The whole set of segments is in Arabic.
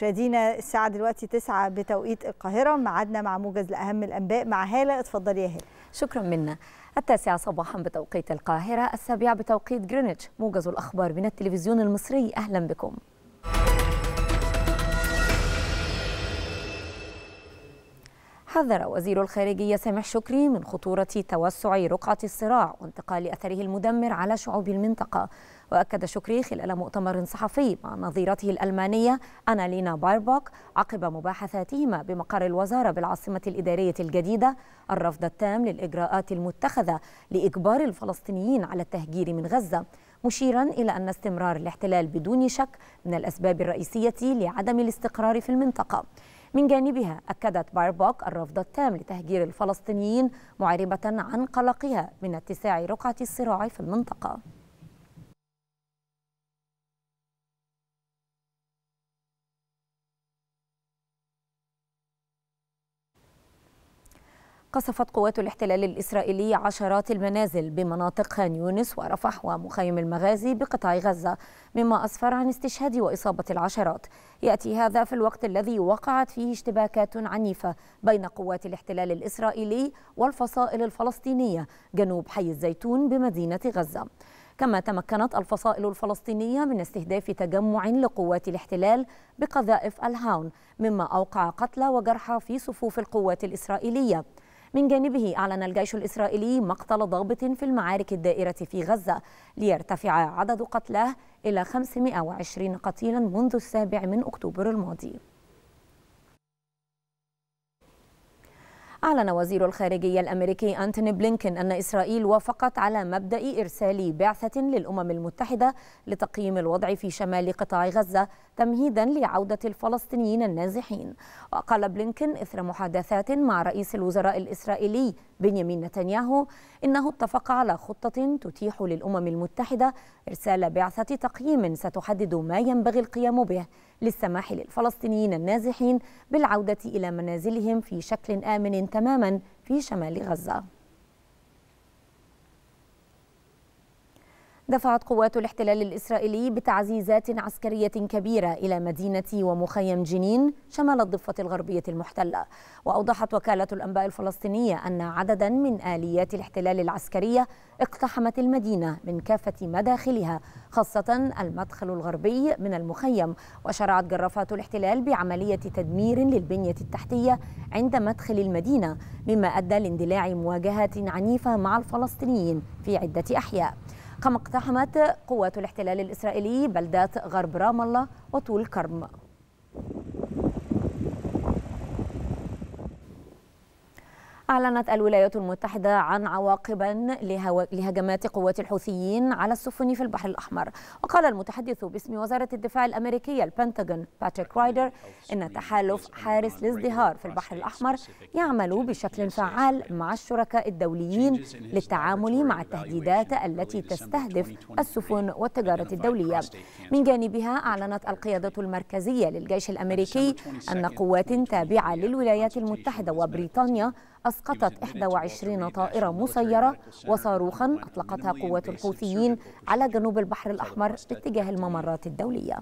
مشاهدينا الساعة دلوقتي 9 بتوقيت القاهرة ميعادنا مع موجز لأهم الأنباء مع هالة اتفضلي يا هالة شكرا منا التاسعة صباحا بتوقيت القاهرة السابعة بتوقيت جرينتش موجز الأخبار من التلفزيون المصري أهلا بكم حذر وزير الخارجية سامح شكري من خطورة توسع رقعة الصراع وانتقال أثره المدمر على شعوب المنطقة وأكد شكري خلال مؤتمر صحفي مع نظيرته الألمانية أنالينا باربوك عقب مباحثاتهما بمقر الوزارة بالعاصمة الإدارية الجديدة الرفض التام للإجراءات المتخذة لإجبار الفلسطينيين على التهجير من غزة مشيرا إلى أن استمرار الاحتلال بدون شك من الأسباب الرئيسية لعدم الاستقرار في المنطقة من جانبها أكدت باربوك الرفض التام لتهجير الفلسطينيين معربة عن قلقها من اتساع رقعة الصراع في المنطقة قصفت قوات الاحتلال الإسرائيلي عشرات المنازل بمناطق خان يونس ورفح ومخيم المغازي بقطاع غزة مما أسفر عن استشهاد وإصابة العشرات يأتي هذا في الوقت الذي وقعت فيه اشتباكات عنيفة بين قوات الاحتلال الإسرائيلي والفصائل الفلسطينية جنوب حي الزيتون بمدينة غزة كما تمكنت الفصائل الفلسطينية من استهداف تجمع لقوات الاحتلال بقذائف الهاون مما أوقع قتلى وجرحى في صفوف القوات الإسرائيلية من جانبه أعلن الجيش الإسرائيلي مقتل ضابط في المعارك الدائرة في غزة ليرتفع عدد قتلاه إلى 520 قتيلا منذ السابع من أكتوبر الماضي أعلن وزير الخارجية الأمريكي أنتوني بلينكن أن إسرائيل وافقت على مبدأ إرسال بعثة للأمم المتحدة لتقييم الوضع في شمال قطاع غزة تمهيدا لعودة الفلسطينيين النازحين وقال بلينكن إثر محادثات مع رئيس الوزراء الإسرائيلي بنيامين نتنياهو إنه اتفق على خطة تتيح للأمم المتحدة إرسال بعثة تقييم ستحدد ما ينبغي القيام به للسماح للفلسطينيين النازحين بالعودة إلى منازلهم في شكل آمن تماما تماما في شمال غزة دفعت قوات الاحتلال الإسرائيلي بتعزيزات عسكرية كبيرة إلى مدينة ومخيم جنين شمال الضفة الغربية المحتلة وأوضحت وكالة الأنباء الفلسطينية أن عددا من آليات الاحتلال العسكرية اقتحمت المدينة من كافة مداخلها خاصة المدخل الغربي من المخيم وشرعت جرافات الاحتلال بعملية تدمير للبنية التحتية عند مدخل المدينة مما أدى لاندلاع مواجهات عنيفة مع الفلسطينيين في عدة أحياء كما اقتحمت قوات الاحتلال الإسرائيلي بلدات غرب رام الله وطول كرم أعلنت الولايات المتحدة عن عواقب لهجمات قوات الحوثيين على السفن في البحر الأحمر وقال المتحدث باسم وزارة الدفاع الأمريكية البنتاغون باتريك رايدر إن تحالف حارس الازدهار في البحر الأحمر يعمل بشكل فعال مع الشركاء الدوليين للتعامل مع التهديدات التي تستهدف السفن والتجارة الدولية من جانبها أعلنت القيادة المركزية للجيش الأمريكي أن قوات تابعة للولايات المتحدة وبريطانيا أسقطت 21 طائرة مسيرة وصاروخا أطلقتها قوات الحوثيين على جنوب البحر الأحمر باتجاه الممرات الدولية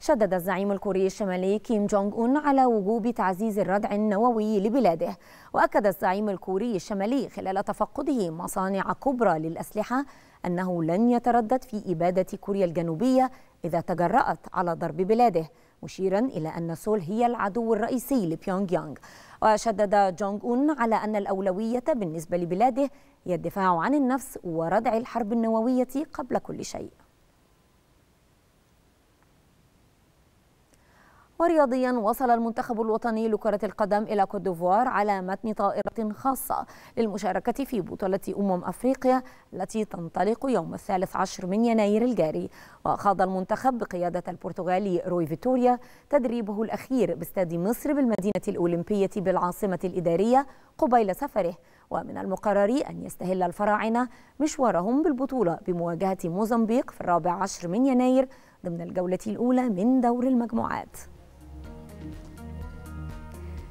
شدد الزعيم الكوري الشمالي كيم جونغ أون على وجوب تعزيز الردع النووي لبلاده وأكد الزعيم الكوري الشمالي خلال تفقده مصانع كبرى للأسلحة أنه لن يتردد في إبادة كوريا الجنوبية إذا تجرأت على ضرب بلاده مشيرا إلى أن سول هي العدو الرئيسي لبيونغ يانغ وشدد جونغ أون على أن الأولوية بالنسبة لبلاده هي الدفاع عن النفس وردع الحرب النووية قبل كل شيء ورياضيا وصل المنتخب الوطني لكرة القدم إلى كوت ديفوار على متن طائرة خاصة للمشاركة في بطولة أمم أفريقيا التي تنطلق يوم الثالث عشر من يناير الجاري وخاض المنتخب بقيادة البرتغالي روي فيتوريا تدريبه الأخير باستاد مصر بالمدينة الأولمبية بالعاصمة الإدارية قبيل سفره ومن المقرر أن يستهل الفراعنة مشوارهم بالبطولة بمواجهة موزمبيق في الرابع عشر من يناير ضمن الجولة الأولى من دور المجموعات